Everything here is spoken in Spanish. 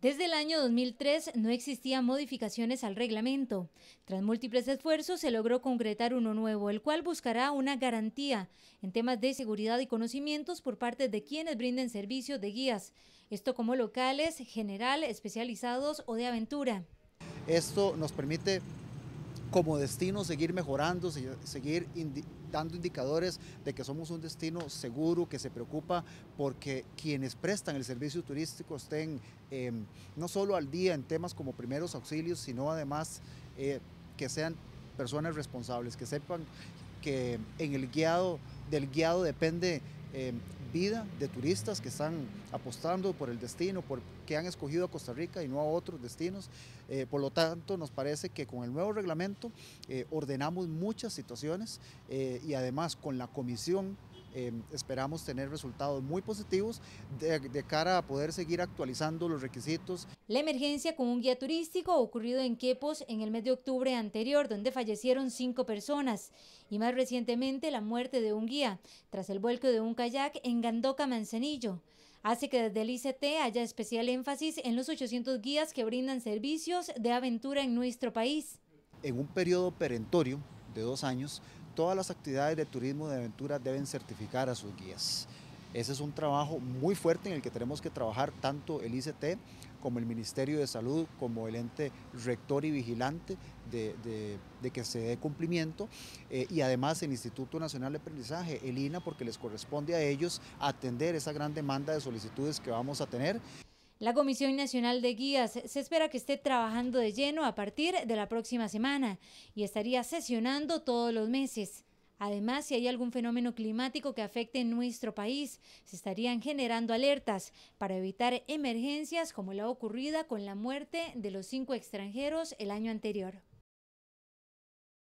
Desde el año 2003 no existían modificaciones al reglamento. Tras múltiples esfuerzos se logró concretar uno nuevo, el cual buscará una garantía en temas de seguridad y conocimientos por parte de quienes brinden servicios de guías, esto como locales, general, especializados o de aventura. Esto nos permite como destino seguir mejorando, seguir dando indicadores de que somos un destino seguro, que se preocupa porque quienes prestan el servicio turístico estén em, no solo al día en temas como primeros auxilios, sino además eh, que sean personas responsables, que sepan que en el guiado, del guiado depende em, vida de turistas que están apostando por el destino, por, que han escogido a Costa Rica y no a otros destinos. Eh, por lo tanto, nos parece que con el nuevo reglamento eh, ordenamos muchas situaciones eh, y además con la comisión Em, esperamos tener resultados muy positivos de, de, cara a poder seguir actualizando los requisitos. La emergencia con un guía turístico ocurrido en Quepos en el mes de octubre anterior, donde fallecieron cinco personas, y más recientemente la muerte de un guía tras el vuelco de un kayak en Gandoca, Manzanillo. Hace que desde el ICT haya especial énfasis en los 800 guías que brindan servicios de aventura en nuestro país. En un periodo perentorio de dos años, todas las actividades de turismo de aventura deben certificar a sus guías. Ese es un trabajo muy fuerte en el que tenemos que trabajar tanto el ICT como el Ministerio de Salud, como el ente rector y vigilante de, que se dé cumplimiento, eh, y además el Instituto Nacional de Aprendizaje, el INA, porque les corresponde a ellos atender esa gran demanda de solicitudes que vamos a tener. La Comisión Nacional de Guías se espera que esté trabajando de lleno a partir de la próxima semana y estaría sesionando todos los meses. Además, si hay algún fenómeno climático que afecte nuestro país, se estarían generando alertas para evitar emergencias como la ocurrida con la muerte de los cinco extranjeros el año anterior.